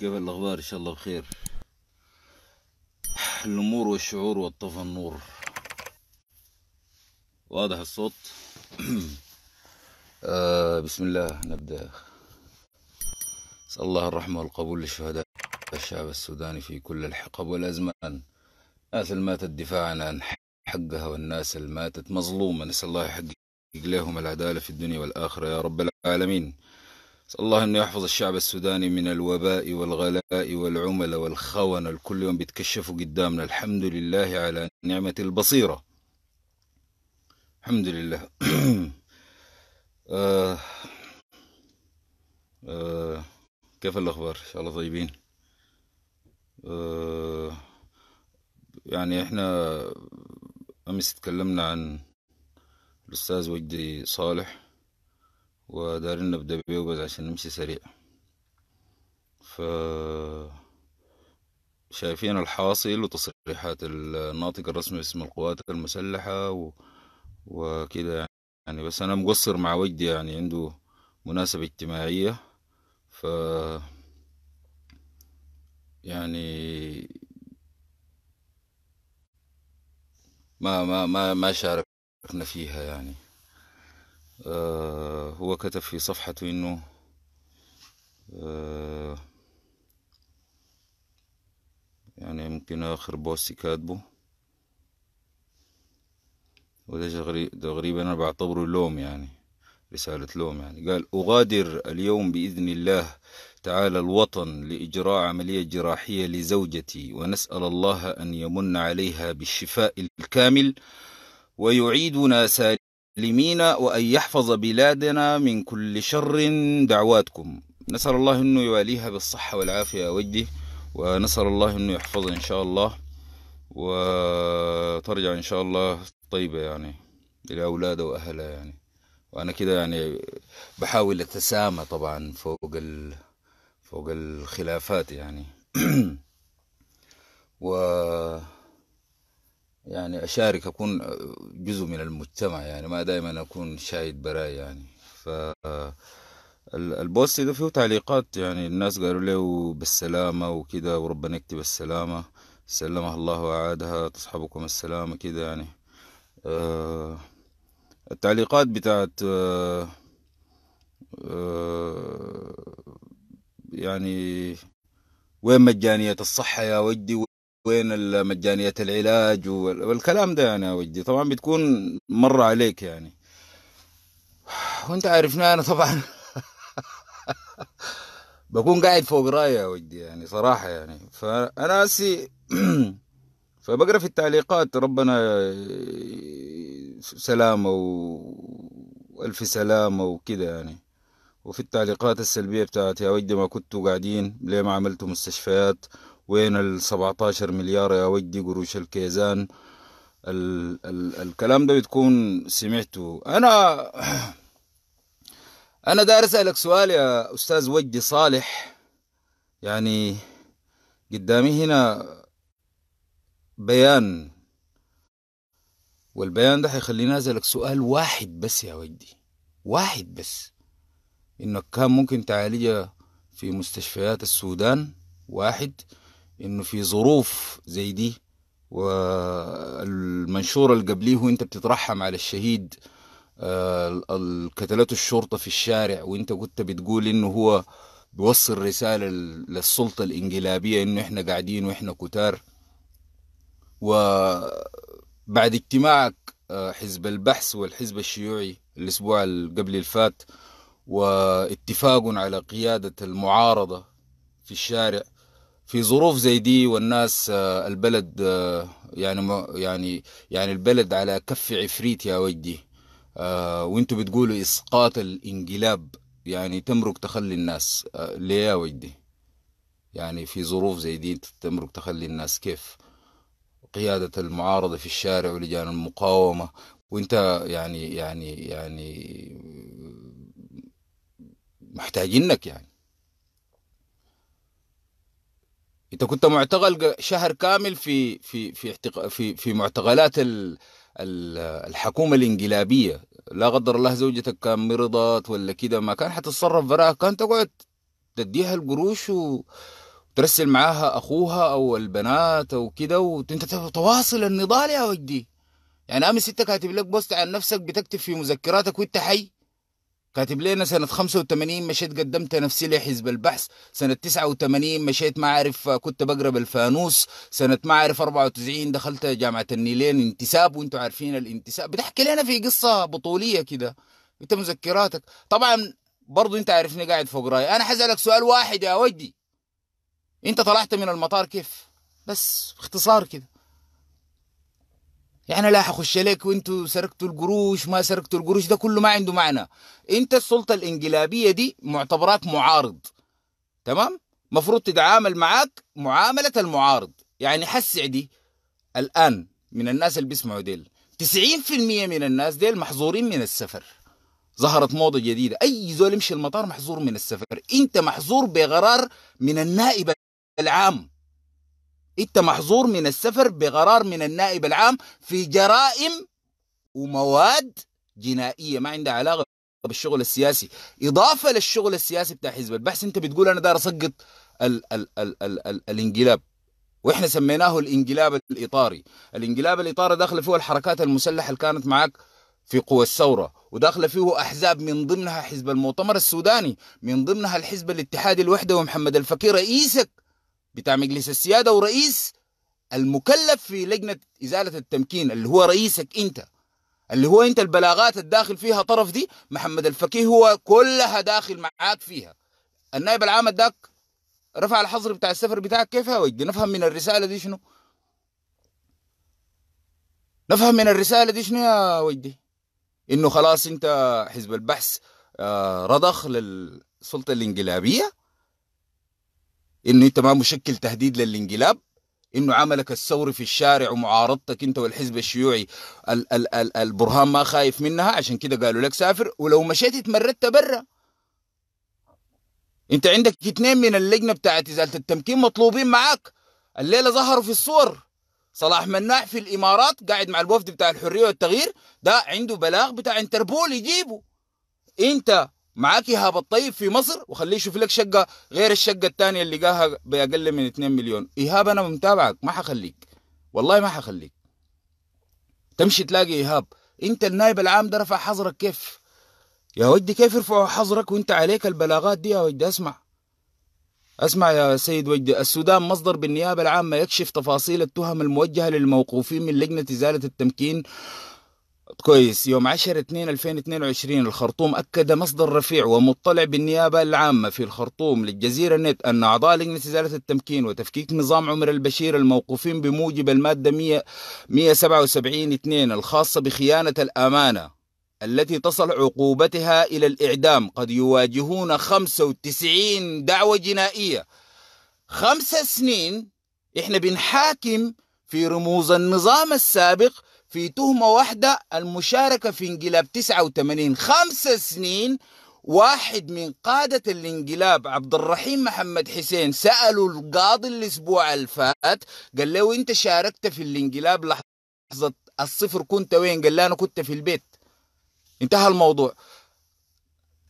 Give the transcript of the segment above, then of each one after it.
كيف الأخبار إن شاء الله بخير الأمور والشعور والطفى النور واضح الصوت آه بسم الله نبدأ أسأل الله الرحمة والقبول للشهداء الشعب السوداني في كل الحقب والأزمان الناس اللي ماتت دفاعا عن حقها والناس اللي ماتت مظلومة نسأل الله يحقق لهم العدالة في الدنيا والآخرة يا رب العالمين أسأل الله أن يحفظ الشعب السوداني من الوباء والغلاء والعمل والخونة الكل يوم بيتكشفوا قدامنا الحمد لله على نعمة البصيرة الحمد لله آه آه كيف الأخبار إن شاء الله طيبين آه يعني إحنا أمس تكلمنا عن الأستاذ وجدي صالح ودارين نبدأ بيه بس عشان نمشي سريع ف شايفين الحاصل وتصريحات الناطق الرسمي باسم القوات المسلحة و... وكده يعني بس أنا مقصر مع وجدي يعني عنده مناسبة اجتماعية ف يعني ما ما ما ما شاركنا فيها يعني آه، هو كتب في صفحته انه آه، يعني يمكن اخر بوست كاتبه وده تقريبا انا بعتبره لوم يعني رسالة لوم يعني قال أغادر اليوم بإذن الله تعالى الوطن لإجراء عملية جراحية لزوجتي ونسأل الله أن يمن عليها بالشفاء الكامل ويعيدنا سالمين المسلمين وأن يحفظ بلادنا من كل شر دعواتكم نسأل الله أنه يواليها بالصحة والعافية وجدي ونسأل الله أنه يحفظها إن شاء الله وترجع إن شاء الله طيبة يعني إلى أولادها وأهلها يعني وأنا كده يعني بحاول أتسامى طبعا فوق ال... فوق الخلافات يعني و يعني أشارك أكون جزء من المجتمع يعني ما دائما أكون شاهد براي يعني ف البوست ده فيه تعليقات يعني الناس قالوا له بالسلامة وكده وربنا يكتب السلامة سلمها الله وعادها تصحبكم السلامة كده يعني آه التعليقات بتاعت آه آه يعني وين مجانية الصحة يا ودي وين مجانية العلاج والكلام ده يعني يا ودي طبعا بتكون مرة عليك يعني وانت عارفنا انا طبعا بكون قاعد فوق راية يا ودي يعني صراحة يعني فأنا أسي فبقرا في التعليقات ربنا سلامة وألف سلامة وكده يعني وفي التعليقات السلبية بتاعت يا ودي ما كنتوا قاعدين ليه ما عملتوا مستشفيات وين ال 17 مليار يا ودي قروش الكيزان ال ال الكلام ده بتكون سمعته انا انا داير اسالك سؤال يا استاذ وجدي صالح يعني قدامي هنا بيان والبيان ده حيخليني اسالك سؤال واحد بس يا ودي واحد بس انك كان ممكن تعالجه في مستشفيات السودان واحد انه في ظروف زي دي والمنشور اللي قبليه انت بتترحم على الشهيد آه، قتلته الشرطه في الشارع وانت كنت بتقول انه هو بيوصل رساله للسلطه الانقلابيه انه احنا قاعدين واحنا كتار وبعد اجتماعك آه، حزب البحث والحزب الشيوعي الاسبوع قبل الفات واتفاق على قياده المعارضه في الشارع في ظروف زي دي والناس آه، البلد آه، يعني يعني يعني البلد على كف عفريت يا وجدي آه، وانتوا بتقولوا اسقاط الانقلاب يعني تمرق تخلي الناس ليه يا وجدي يعني في ظروف زي دي تمرق تخلي الناس كيف قيادة المعارضة في الشارع ولجان المقاومة وانت يعني يعني يعني محتاجينك يعني انت كنت معتقل شهر كامل في في في احتق... في في معتقلات ال... الحكومه الانقلابيه لا قدر الله زوجتك كان مرضت ولا كده ما كان حتتصرف براها كان تقعد تديها القروش وترسل معاها اخوها او البنات او كده وانت تواصل النضال يا ودي يعني امس انت كاتب لك بوست عن نفسك بتكتب في مذكراتك وانت حي كاتب لنا سنة 85 مشيت قدمت نفسي لحزب البحث سنة 89 مشيت ما عارف كنت بقرا الفانوس سنة ما عارف 94 دخلت جامعة النيلين انتساب وانتوا عارفين الانتساب بتحكي لنا في قصة بطولية كده انت مذكراتك طبعا برضو انت عارفني قاعد فوق راي انا حسألك سؤال واحد يا ودي انت طلعت من المطار كيف بس باختصار كده يعني لا حخش لك وانتوا سرقتوا القروش ما سرقتوا القروش ده كله ما عنده معنى انت السلطه الانقلابيه دي معتبرات معارض تمام مفروض تتعامل معاك معامله المعارض يعني حسع دي الان من الناس اللي بيسمعوا ديل 90% من الناس ديل محظورين من السفر ظهرت موضة جديدة أي زول يمشي المطار محظور من السفر أنت محظور بقرار من النائب العام انت محظور من السفر بقرار من النائب العام في جرائم ومواد جنائيه ما عندها علاقه بالشغل السياسي اضافه للشغل السياسي بتاع حزب البحث انت بتقول انا دار اسقط ال ال ال ال ال الانقلاب واحنا سميناه الانقلاب الاطاري الانقلاب الاطاري داخل فيه الحركات المسلحه اللي كانت معك في قوى الثوره وداخله فيه احزاب من ضمنها حزب المؤتمر السوداني من ضمنها الحزب الاتحادي الوحده ومحمد الفقير رئيسك بتاع مجلس السيادة ورئيس المكلف في لجنة إزالة التمكين اللي هو رئيسك أنت اللي هو أنت البلاغات الداخل فيها طرف دي محمد الفقيه هو كلها داخل معاك فيها النائب العام الداك رفع الحظر بتاع السفر بتاعك كيف يا وجدي نفهم من الرسالة دي شنو نفهم من الرسالة دي شنو يا ويدي إنه خلاص أنت حزب البحث آه، رضخ للسلطة الإنقلابية انه انت ما مشكل تهديد للانقلاب انه عملك الثوري في الشارع ومعارضتك انت والحزب الشيوعي ال ال ال البرهان ما خايف منها عشان كده قالوا لك سافر ولو مشيت اتمردت برا انت عندك اثنين من اللجنه بتاعت ازاله التمكين مطلوبين معاك الليله ظهروا في الصور صلاح مناح في الامارات قاعد مع الوفد بتاع الحريه والتغيير ده عنده بلاغ بتاع انتربول يجيبه انت معاك ايهاب الطيب في مصر وخليه يشوف لك شقه غير الشقه الثانيه اللي لقاها باقل من 2 مليون ايهاب انا متابعك ما حخليك والله ما حخليك تمشي تلاقي ايهاب انت النائب العام ده رفع حظرك كيف يا ودي كيف يرفعوا حظرك وانت عليك البلاغات دي يا ودي اسمع اسمع يا سيد وجدي السودان مصدر بالنيابه العامه يكشف تفاصيل التهم الموجهه للموقوفين من لجنه ازاله التمكين كويس يوم 10 2 2022 الخرطوم أكد مصدر رفيع ومطلع بالنيابة العامة في الخرطوم للجزيرة نت أن أعضاء لجنة إزالة التمكين وتفكيك نظام عمر البشير الموقوفين بموجب المادة 177 2 الخاصة بخيانة الأمانة التي تصل عقوبتها إلى الإعدام قد يواجهون 95 دعوة جنائية خمس سنين إحنا بنحاكم في رموز النظام السابق في تهمة واحدة المشاركة في انقلاب 89 خمس سنين واحد من قادة الانقلاب عبد الرحيم محمد حسين سألوا القاضي الأسبوع الفات قال له أنت شاركت في الانقلاب لحظة الصفر كنت وين قال له أنا كنت في البيت انتهى الموضوع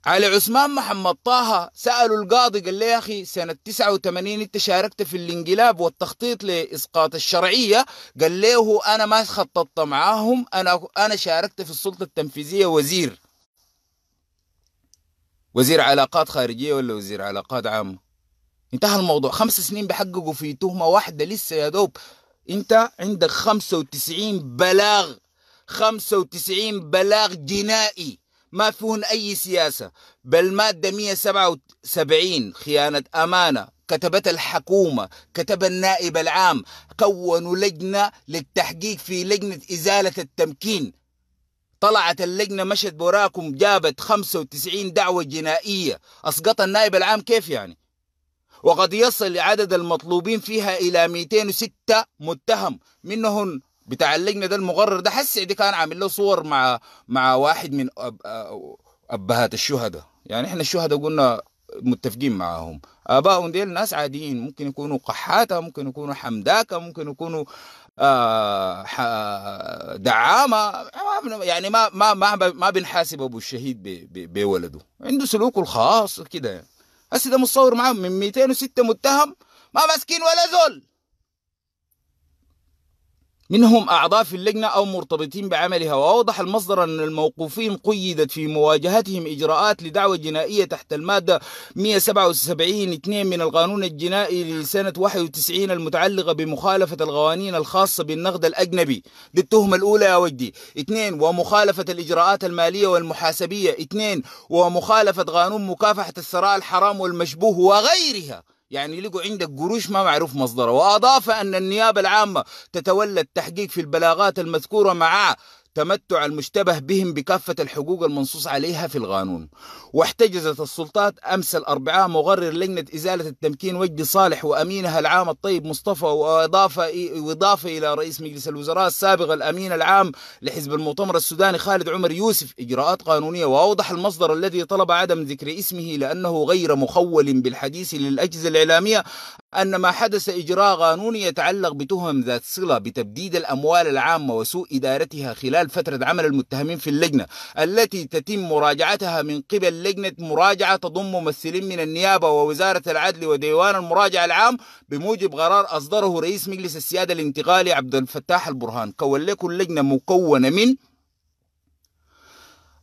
على عثمان محمد طه سألوا القاضي قال له يا أخي سنة 89 أنت شاركت في الانقلاب والتخطيط لإسقاط الشرعية قال له أنا ما خططت معاهم أنا أنا شاركت في السلطة التنفيذية وزير وزير علاقات خارجية ولا وزير علاقات عامة انتهى الموضوع خمس سنين بحققوا في تهمة واحدة لسه يا دوب انت عندك 95 بلاغ 95 بلاغ جنائي ما فيهن أي سياسة بل مادة 177 خيانة أمانة كتبت الحكومة كتب النائب العام كونوا لجنة للتحقيق في لجنة إزالة التمكين طلعت اللجنة مشت براكم جابت 95 دعوة جنائية أسقط النائب العام كيف يعني وقد يصل عدد المطلوبين فيها إلى 206 متهم منهم بتاع اللجنه ده المقرر ده حسي دي كان عامل له صور مع مع واحد من أب ابهات الشهداء يعني احنا الشهداء قلنا متفقين معاهم ابائهم ديل ناس عاديين ممكن يكونوا قحاته ممكن يكونوا حمداكه ممكن يكونوا آه دعامه يعني ما ما ما ما بنحاسب ابو الشهيد بولده عنده سلوكه الخاص كده هسه ده متصور معاهم من 206 متهم ما ماسكين ولا زول منهم أعضاء في اللجنة أو مرتبطين بعملها وأوضح المصدر أن الموقوفين قيدت في مواجهتهم إجراءات لدعوة جنائية تحت المادة 177 2 من القانون الجنائي لسنة 91 المتعلقة بمخالفة القوانين الخاصة بالنقد الأجنبي دي التهمة الأولى يا وجدي اثنين ومخالفة الإجراءات المالية والمحاسبية اثنين ومخالفة قانون مكافحة الثراء الحرام والمشبوه وغيرها يعني لقوا عندك قروش ما معروف مصدره وأضاف أن النيابة العامة تتولى التحقيق في البلاغات المذكورة مع تمتع المشتبه بهم بكافة الحقوق المنصوص عليها في القانون واحتجزت السلطات أمس الأربعاء مغرر لجنة إزالة التمكين وجدي صالح وأمينها العام الطيب مصطفى وإضافة, وإضافة إلى رئيس مجلس الوزراء السابق الأمين العام لحزب المؤتمر السوداني خالد عمر يوسف إجراءات قانونية وأوضح المصدر الذي طلب عدم ذكر اسمه لأنه غير مخول بالحديث للأجهزة الإعلامية أن ما حدث إجراء قانوني يتعلق بتهم ذات صلة بتبديد الأموال العامة وسوء إدارتها خلال خلال فترة عمل المتهمين في اللجنة التي تتم مراجعتها من قبل لجنة مراجعة تضم ممثلين من النيابة ووزارة العدل وديوان المراجعة العام بموجب قرار أصدره رئيس مجلس السيادة الانتقالي عبد الفتاح البرهان كون لكم لجنة مكونة من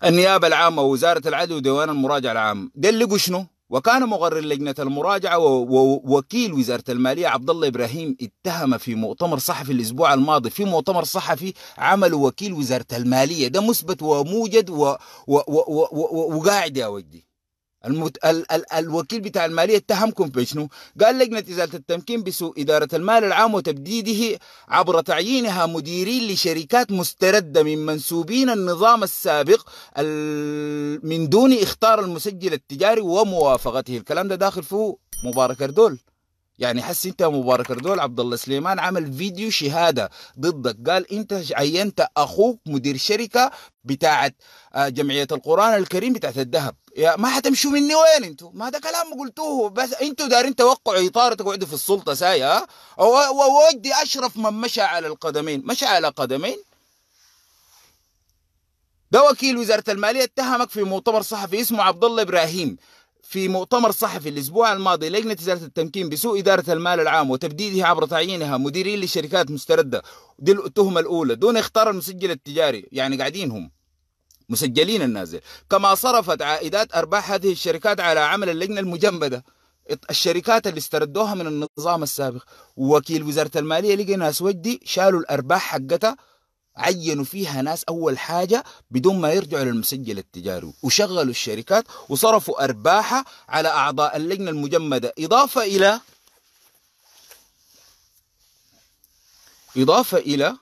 النيابة العامة ووزارة العدل وديوان المراجعة العام قال اللي شنو وكان مقرر لجنة المراجعة ووكيل وزارة المالية عبد الله إبراهيم اتهم في مؤتمر صحفي الأسبوع الماضي في مؤتمر صحفي عمل وكيل وزارة المالية ده مثبت وموجد وقاعد يا وجدي المت... ال... ال... الوكيل بتاع المالية اتهمكم بشنو؟ قال لجنة إزالة التمكين بسوء إدارة المال العام وتبديده عبر تعيينها مديرين لشركات مستردة من منسوبين النظام السابق ال... من دون اختار المسجل التجاري وموافقته، الكلام ده داخل فيه مبارك أردول يعني حس انت مبارك اردول عبد الله سليمان عمل فيديو شهاده ضدك قال انت عينت اخوك مدير شركه بتاعت آه، جمعيه القران الكريم بتاعت الذهب يا ما حتمشوا مني وين انتوا ما ده كلام قلتوه بس انتوا دارين توقعوا اطار تقعدوا في السلطه ساي ها؟ وودي اشرف من مشى على القدمين مشى على قدمين ده وكيل وزاره الماليه اتهمك في مؤتمر صحفي اسمه عبد الله ابراهيم في مؤتمر صحفي الاسبوع الماضي لجنه وزاره التمكين بسوء اداره المال العام وتبديده عبر تعيينها مديرين لشركات مسترده دي التهمه الاولى دون اختار المسجل التجاري يعني قاعدين هم مسجلين النازل كما صرفت عائدات أرباح هذه الشركات على عمل اللجنة المجمدة الشركات اللي استردوها من النظام السابق وكيل وزارة المالية لقي ناس ودي شالوا الأرباح حقتها عينوا فيها ناس أول حاجة بدون ما يرجعوا للمسجل التجاري وشغلوا الشركات وصرفوا أرباحها على أعضاء اللجنة المجمدة إضافة إلى إضافة إلى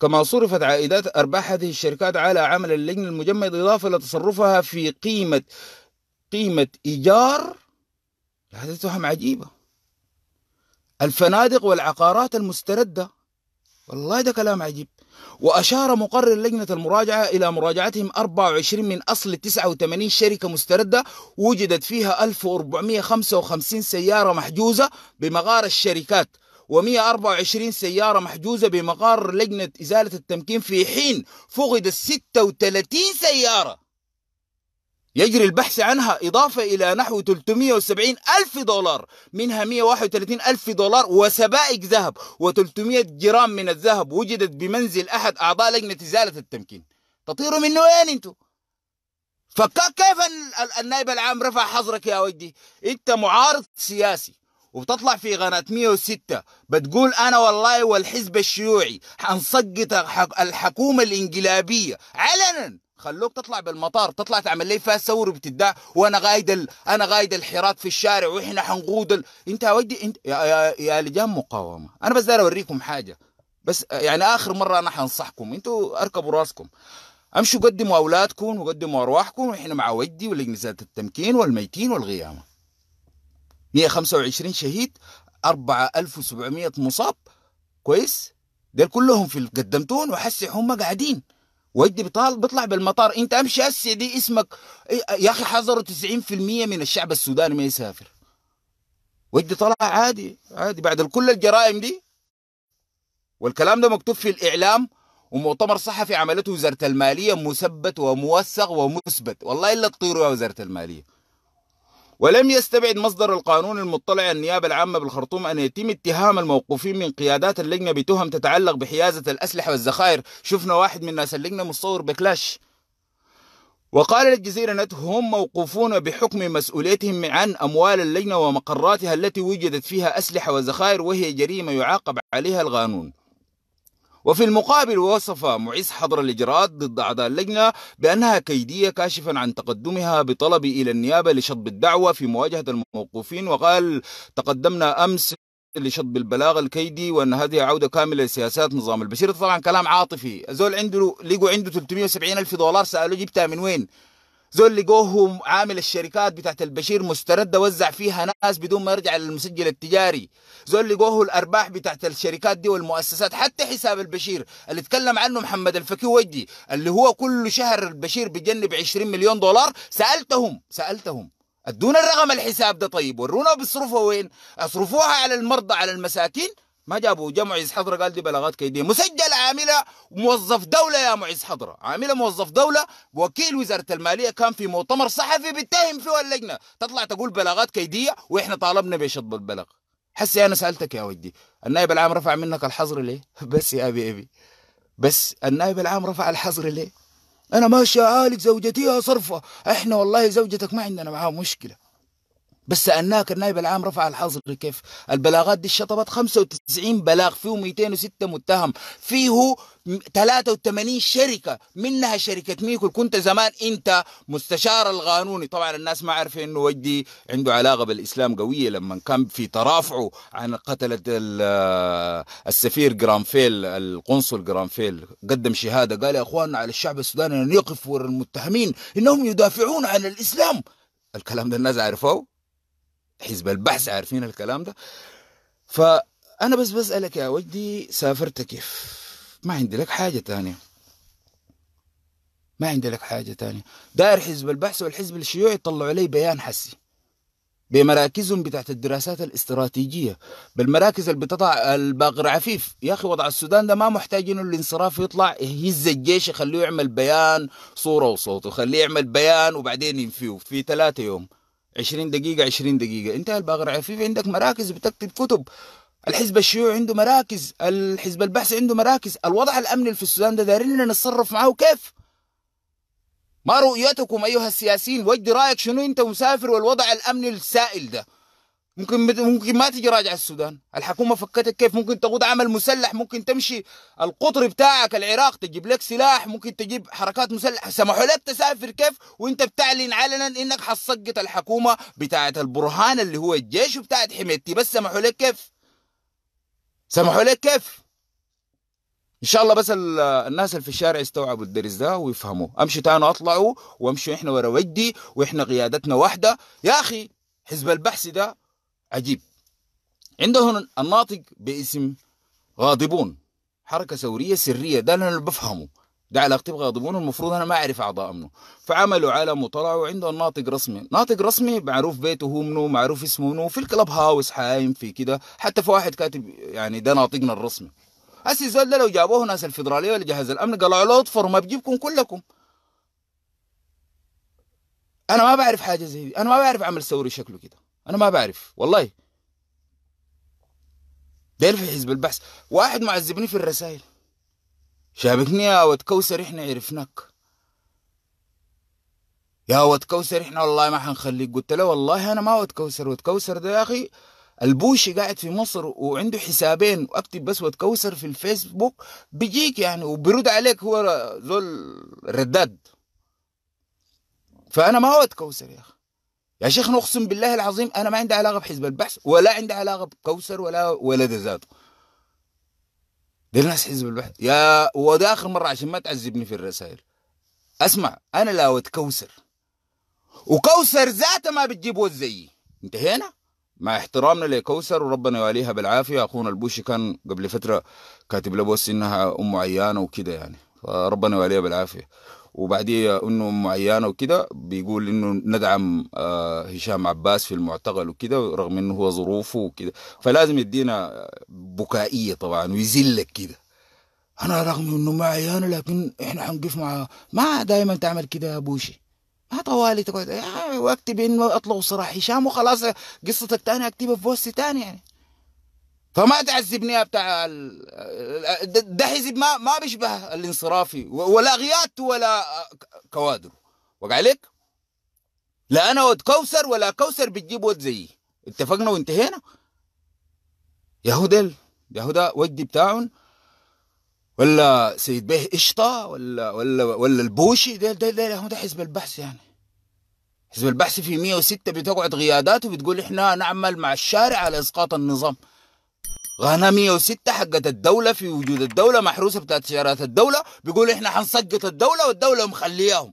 كما صرفت عائدات أرباح هذه الشركات على عمل اللجنة المجمد إضافة لتصرفها في قيمة قيمة إيجار هذه تهم عجيبة الفنادق والعقارات المستردة والله ده كلام عجيب وأشار مقرر لجنة المراجعة إلى مراجعتهم 24 من أصل 89 شركة مستردة وجدت فيها 1455 سيارة محجوزة بمغارة الشركات و124 سيارة محجوزة بمقر لجنة إزالة التمكين في حين فقد 36 سيارة يجري البحث عنها إضافة إلى نحو 370 ألف دولار منها 131 ألف دولار وسبائك ذهب و300 جرام من الذهب وجدت بمنزل أحد أعضاء لجنة إزالة التمكين تطيروا منه وين أنتوا؟ فكيف النائب العام رفع حظرك يا ودي؟ أنت معارض سياسي وبتطلع في قناة 106 بتقول أنا والله والحزب الشيوعي حنسقط الحكومة الإنقلابية علنا خلوك تطلع بالمطار تطلع تعمل لي فيها ثور وبتدع وانا قايد ال... انا قايد الحراك في الشارع واحنا حنقود ال... انت ودي انت يا يا, يا لجان مقاومه انا بس داير اوريكم حاجه بس يعني اخر مره انا حنصحكم انتوا اركبوا راسكم امشوا قدموا اولادكم وقدموا ارواحكم واحنا مع ودي ولجنه التمكين والميتين والغيامه 125 شهيد 4700 مصاب كويس ده كلهم في قدمتون وحسي هم قاعدين ودي بطال بيطلع بالمطار انت امشي هسه دي اسمك يا اخي حضروا 90% من الشعب السوداني ما يسافر ودي طلع عادي عادي بعد كل الجرائم دي والكلام ده مكتوب في الاعلام ومؤتمر صحفي عملته وزاره الماليه مثبت وموثق ومثبت والله الا تطيروا يا وزاره الماليه ولم يستبعد مصدر القانون المطلع النيابة العامة بالخرطوم أن يتم اتهام الموقوفين من قيادات اللجنة بتهم تتعلق بحيازة الأسلحة والذخائر شفنا واحد من ناس اللجنة مصور بكلاش وقال للجزيرة نت هم موقوفون بحكم مسؤوليتهم عن أموال اللجنة ومقراتها التي وجدت فيها أسلحة وذخائر وهي جريمة يعاقب عليها القانون وفي المقابل وصف معيز حظر الإجراءات ضد أعضاء اللجنة بأنها كيدية كاشفا عن تقدمها بطلب إلى النيابة لشطب الدعوة في مواجهة الموقوفين وقال تقدمنا أمس لشطب البلاغ الكيدي وان هذه عوده كامله لسياسات نظام البشير طبعا كلام عاطفي زول عنده لقوا عنده 370 الف دولار سالوه جبتها من وين زول لقوه عامل الشركات بتاعت البشير مستردة وزع فيها ناس بدون ما يرجع للمسجل التجاري زول لقوه الأرباح بتاعت الشركات دي والمؤسسات حتى حساب البشير اللي اتكلم عنه محمد الفكي وجدي اللي هو كل شهر البشير بجنب 20 مليون دولار سألتهم سألتهم ادونا الرقم الحساب ده طيب ورونا بيصرفوا وين اصرفوها على المرضى على المساكين ما جابوا جا معز حضره قال دي بلاغات كيديه مسجل عامله موظف دوله يا معز حضره عامله موظف دوله وكيل وزاره الماليه كان في مؤتمر صحفي بيتهم فيه اللجنه تطلع تقول بلاغات كيديه واحنا طالبنا بشطب البلاغ حسي انا سالتك يا ودي النائب العام رفع منك الحظر ليه بس يا ابي ابي بس النائب العام رفع الحظر ليه انا ماشي اعالج زوجتي يا صرفه احنا والله زوجتك ما عندنا معاها مشكله بس سالناك النائب العام رفع الحظر كيف البلاغات دي شطبت 95 بلاغ فيه 206 متهم فيه 83 شركه منها شركه ميكو كنت زمان انت مستشار القانوني طبعا الناس ما عارفه انه وجدي عنده علاقه بالاسلام قويه لما كان في ترافعه عن قتله السفير جرانفيل القنصل جرانفيل قدم شهاده قال يا اخواننا على الشعب السوداني ان يقف ورا المتهمين انهم يدافعون عن الاسلام الكلام ده الناس عارفوه حزب البحث عارفين الكلام ده فأنا بس بسألك يا وجدي سافرت كيف ما عندي لك حاجة تانية ما عندي لك حاجة تانية داير حزب البحث والحزب الشيوعي طلعوا لي بيان حسي بمراكزهم بتاعت الدراسات الاستراتيجية بالمراكز اللي بتضع الباقر عفيف يا أخي وضع السودان ده ما محتاج إنه الانصراف يطلع يهز الجيش يخليه يعمل بيان صورة وصوت وخليه يعمل بيان وبعدين ينفيه في ثلاثة يوم 20 دقيقة 20 دقيقة انتهى الباقر عفيف عندك مراكز بتكتب كتب الحزب الشيوعي عنده مراكز الحزب البحثي عنده مراكز الوضع الأمني في السودان ده دارين نتصرف معاه كيف ما رؤيتكم أيها السياسيين وجد رأيك شنو أنت مسافر والوضع الأمني السائل ده ممكن ممكن ما تجي راجع السودان الحكومه فكتك كيف ممكن تقود عمل مسلح ممكن تمشي القطر بتاعك العراق تجيب لك سلاح ممكن تجيب حركات مسلحه سمحوا لك تسافر كيف وانت بتعلن علنا انك حتسقط الحكومه بتاعت البرهان اللي هو الجيش وبتاعت حميتي بس سمحوا لك كيف سمحوا لك كيف ان شاء الله بس الناس اللي في الشارع يستوعبوا الدرس ده ويفهموا امشي تاني اطلعوا وامشي احنا ورا وجدي واحنا قيادتنا واحده يا اخي حزب البحث ده عجيب عندهم الناطق باسم غاضبون حركه ثوريه سريه ده اللي انا بفهمه ده علاقتي بغاضبون المفروض انا ما اعرف اعضاء منه فعملوا علم وطلعوا عنده ناطق رسمي ناطق رسمي معروف بيته هو منه معروف اسمه منه في الكلب هاوس حايم في كده حتى في واحد كاتب يعني ده ناطقنا الرسمي هسه الزول ده لو جابوه ناس الفدراليه ولا جهاز الامن قالوا له اطفر ما بجيبكم كلكم انا ما بعرف حاجه زي دي انا ما بعرف عمل ثوري شكله كده انا ما بعرف والله داير في حزب البحث واحد معذبني في الرسائل شابكني يا ود كوسر احنا عرفناك يا ود كوسر احنا والله ما حنخليك قلت له والله انا ما ود كوسر ود كوسر ده يا اخي البوشي قاعد في مصر وعنده حسابين واكتب بس ود كوسر في الفيسبوك بيجيك يعني وبيرد عليك هو زول رداد فانا ما ود كوسر يا اخي يا شيخنا اقسم بالله العظيم انا ما عندي علاقه بحزب البحث ولا عندي علاقه بكوثر ولا ولد ذاته دي الناس حزب البحث يا وده اخر مره عشان ما تعذبني في الرسائل اسمع انا لاوت كوثر وكوثر ذاته ما بتجيب وز زيي انتهينا مع احترامنا لكوثر وربنا يواليها بالعافيه اخونا البوشي كان قبل فتره كاتب لبوس انها ام عيانه وكده يعني فربنا يواليها بالعافيه وبعديه انه معينه وكده بيقول انه ندعم آه، هشام عباس في المعتقل وكده رغم انه هو ظروفه وكده فلازم يدينا بكائيه طبعا ويزلك كده انا رغم انه معيانه لكن احنا حنقف مع ما دائما تعمل كده يا بوشي ما طوالي تقعد واكتب آه، انه اطلق صراحه هشام وخلاص قصتك تاني اكتبها في بوست تاني يعني فما تعذبني يا بتاع ده حزب ما ما بيشبه الانصرافي ولا غيات ولا كوادره وقع عليك؟ لا انا ود كوثر ولا كوثر بتجيب ود زيي اتفقنا وانتهينا يا يا هودا ودي بتاعهم ولا سيد بيه قشطه ولا ولا ولا البوشي ده ده ده, ده حزب البحث يعني حزب البحث في 106 بتقعد غيادات وبتقول احنا نعمل مع الشارع على اسقاط النظام غانا 106 حقت الدولة في وجود الدولة محروسة بتاعت سيارات الدولة بيقول احنا حنسقط الدولة والدولة مخلياهم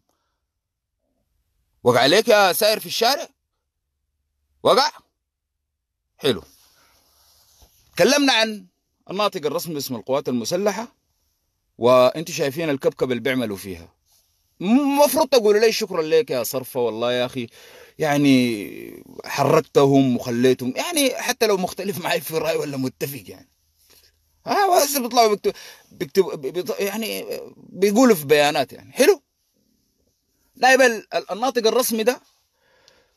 وقع عليك يا سائر في الشارع وقع حلو تكلمنا عن الناطق الرسمي باسم القوات المسلحة وانتوا شايفين الكبكب اللي بيعملوا فيها المفروض تقولوا لي شكرا لك يا صرفة والله يا أخي يعني حركتهم وخليتهم يعني حتى لو مختلف معي في الرأي ولا متفق يعني اه بس بيطلعوا بيكتب بيكتب بيطلع يعني بيقولوا في بيانات يعني حلو لا يبقى الناطق الرسمي ده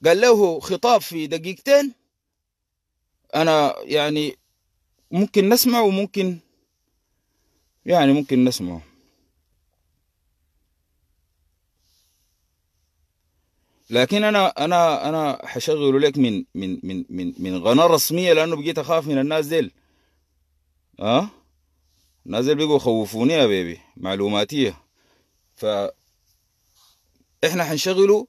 قال له خطاب في دقيقتين انا يعني ممكن نسمعه وممكن يعني ممكن نسمعه لكن انا انا انا حشغله لك من من من من من قناه رسميه لانه بقيت اخاف من الناس ديل ها أه؟ الناس ديل بيقوا يخوفوني يا بيبي معلوماتيه ف احنا حنشغله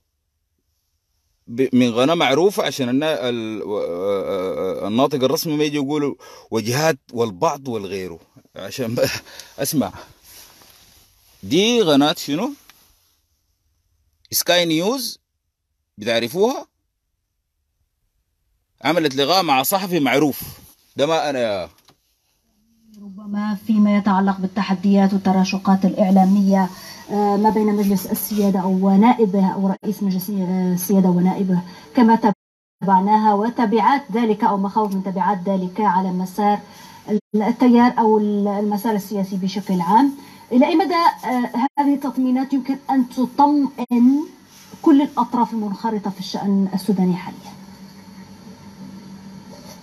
من قناه معروفه عشان النا... ال... آه، الناطق الرسمي ما يجي يقول وجهات والبعض والغيره عشان اسمع دي قناه شنو سكاي نيوز بتعرفوها عملت لغاء مع صحفي معروف ده ما انا يا ربما فيما يتعلق بالتحديات والتراشقات الإعلامية آه، ما بين مجلس السيادة أو نائبه أو رئيس مجلس السيادة آه، ونائبه كما تابعناها وتبعات ذلك أو مخاوف من تبعات ذلك على مسار التيار أو المسار السياسي بشكل عام إلى أي مدى آه، هذه التطمينات يمكن أن تطمئن كل الأطراف المنخرطة في الشأن السوداني حاليا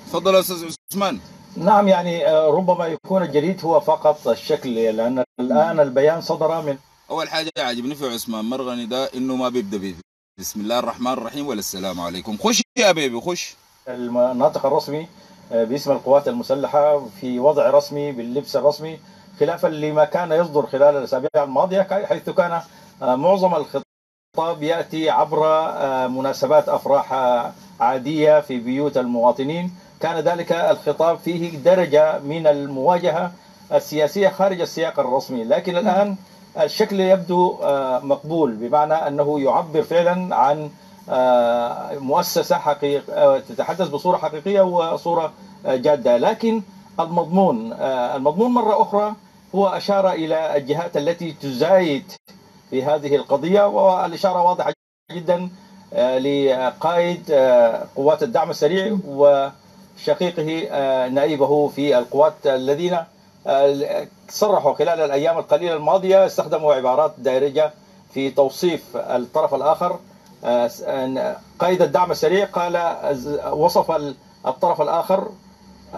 تفضل أستاذ عثمان نعم يعني آه، ربما يكون الجديد هو فقط الشكل لأن الآن البيان صدر من أول حاجة عجبني في عثمان مرغني ده إنه ما بيبدأ بيه بسم الله الرحمن الرحيم والسلام عليكم خش يا بيبي خش الناطق الرسمي آه، باسم القوات المسلحة في وضع رسمي باللبس الرسمي خلافا لما كان يصدر خلال الأسابيع الماضية حيث كان آه، معظم الخطاب الخطاب يأتي عبر آه، مناسبات أفراح آه، عادية في بيوت المواطنين كان ذلك الخطاب فيه درجة من المواجهة السياسية خارج السياق الرسمي لكن الآن الشكل يبدو آه، مقبول بمعنى أنه يعبر فعلا عن مؤسسة حقيق تتحدث بصورة حقيقية وصورة جادة لكن المضمون المضمون مرة أخرى هو أشار إلى الجهات التي تزايد في هذه القضية والإشارة واضحة جدا آه، لقائد آه، قوات الدعم السريع وشقيقه آه، نائبه في القوات الذين صرحوا خلال الأيام القليلة الماضية استخدموا عبارات دارجة في توصيف الطرف الآخر قائد الدعم السريع قال وصف الطرف الآخر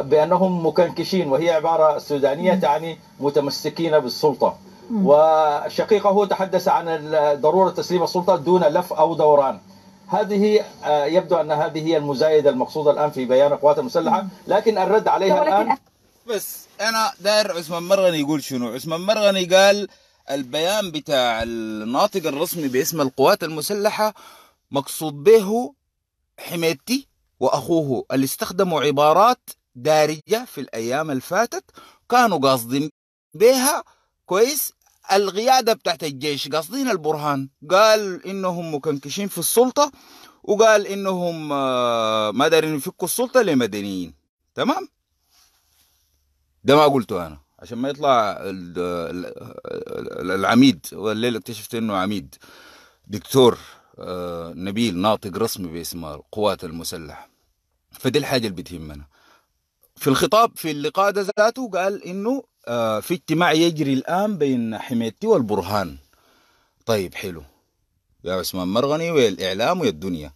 بأنهم مكنكشين وهي عبارة سودانية تعني متمسكين بالسلطة وشقيقه هو تحدث عن ضرورة تسليم السلطة دون لف أو دوران هذه آه، يبدو أن هذه هي المزايدة المقصودة الآن في بيان القوات المسلحة لكن الرد عليها الآن بس أنا داير عثمان مرغني يقول شنو عثمان مرغني قال البيان بتاع الناطق الرسمي باسم القوات المسلحة مقصود به حميدتي وأخوه اللي استخدموا عبارات دارجة في الأيام الفاتت كانوا قاصدين بها كويس القيادة بتاعت الجيش قاصدين البرهان قال إنهم مكنكشين في السلطة وقال إنهم آه، ما دارين يفكوا السلطة لمدنيين تمام ده ما قلته أنا عشان ما يطلع العميد والليلة اكتشفت إنه عميد دكتور آه، نبيل ناطق رسمي باسم القوات المسلحة فدي الحاجة اللي بتهمنا في الخطاب في اللقاء ده ذاته قال إنه آه، في اجتماع يجري الآن بين حميدتي والبرهان طيب حلو يا عثمان مرغني والإعلام والدنيا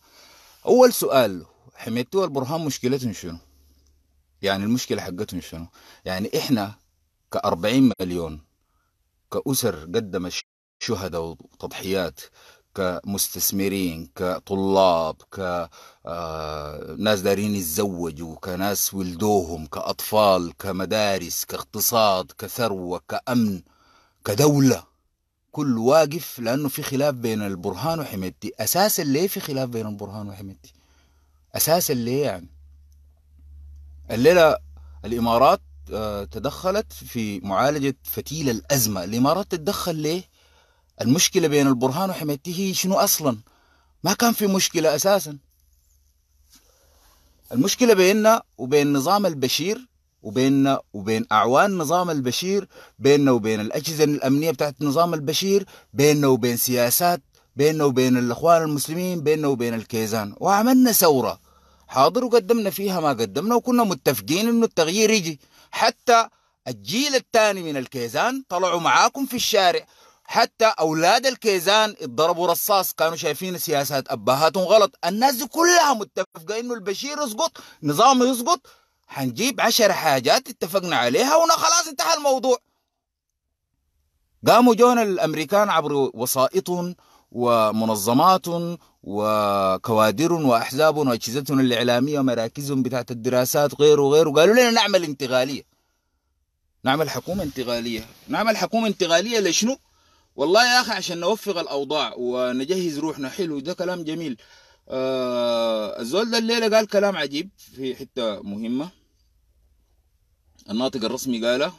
أول سؤال حميدتي والبرهان مشكلتهم شنو؟ يعني المشكلة حقتهم شنو؟ يعني إحنا ك40 مليون كأسر قدمت شهداء وتضحيات كمستثمرين كطلاب كناس آه، دارين يتزوجوا كناس ولدوهم كأطفال كمدارس كاقتصاد كثروة كأمن كدولة كل واقف لأنه في خلاف بين البرهان وحميدتي أساسا ليه في خلاف بين البرهان وحميدتي أساسا ليه يعني الليلة الإمارات آه، تدخلت في معالجة فتيل الأزمة الإمارات تتدخل ليه المشكلة بين البرهان وحميدته هي شنو أصلا ما كان في مشكلة أساسا المشكلة بيننا وبين نظام البشير وبيننا وبين أعوان نظام البشير بيننا وبين الأجهزة الأمنية بتاعت نظام البشير بيننا وبين سياسات بيننا وبين الإخوان المسلمين بيننا وبين الكيزان وعملنا ثورة حاضر وقدمنا فيها ما قدمنا وكنا متفقين انه التغيير يجي حتى الجيل الثاني من الكيزان طلعوا معاكم في الشارع حتى أولاد الكيزان اتضربوا رصاص كانوا شايفين سياسات أبهاتهم غلط الناس دي كلها متفقة إنه البشير يسقط نظام يسقط حنجيب عشر حاجات اتفقنا عليها ونا خلاص انتهى الموضوع قاموا جون الأمريكان عبر وسائطهم ومنظمات وكوادر وأحزاب وأجهزتهم الإعلامية ومراكزهم بتاعت الدراسات غير وغيره قالوا لنا نعمل انتقالية نعمل حكومة انتقالية نعمل حكومة انتقالية لشنو؟ والله يا اخي عشان نوفق الاوضاع ونجهز روحنا حلو ده كلام جميل آه الزول ده الليله قال كلام عجيب في حته مهمه الناطق الرسمي قاله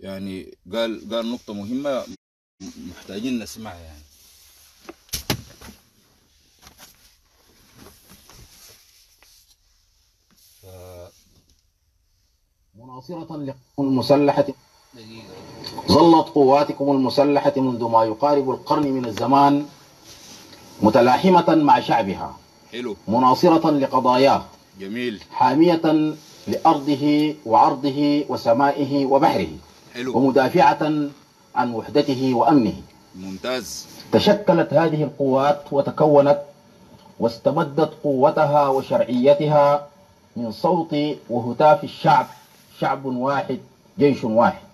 يعني قال قال نقطه مهمه محتاجين نسمعها يعني مناصرة لقوم المسلحة ظلت قواتكم المسلحة منذ ما يقارب القرن من الزمان متلاحمة مع شعبها حلو مناصرة لقضاياه جميل حامية لأرضه وعرضه وسمائه وبحره حلو ومدافعة عن وحدته وأمنه ممتاز تشكلت هذه القوات وتكونت واستمدت قوتها وشرعيتها من صوت وهتاف الشعب شعب واحد جيش واحد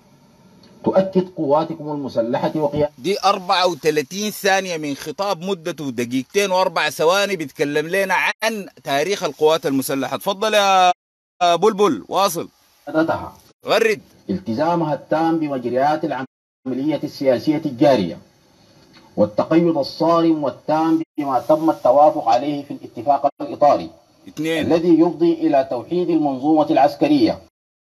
تؤكد قواتكم المسلحة وقيادة دي 34 ثانية من خطاب مدته دقيقتين وأربع ثواني بيتكلم لنا عن تاريخ القوات المسلحة تفضل يا بلبل واصل غرد التزامها التام بمجريات العملية السياسية الجارية والتقيد الصارم والتام بما تم التوافق عليه في الاتفاق الإطاري اثنين. الذي يفضي إلى توحيد المنظومة العسكرية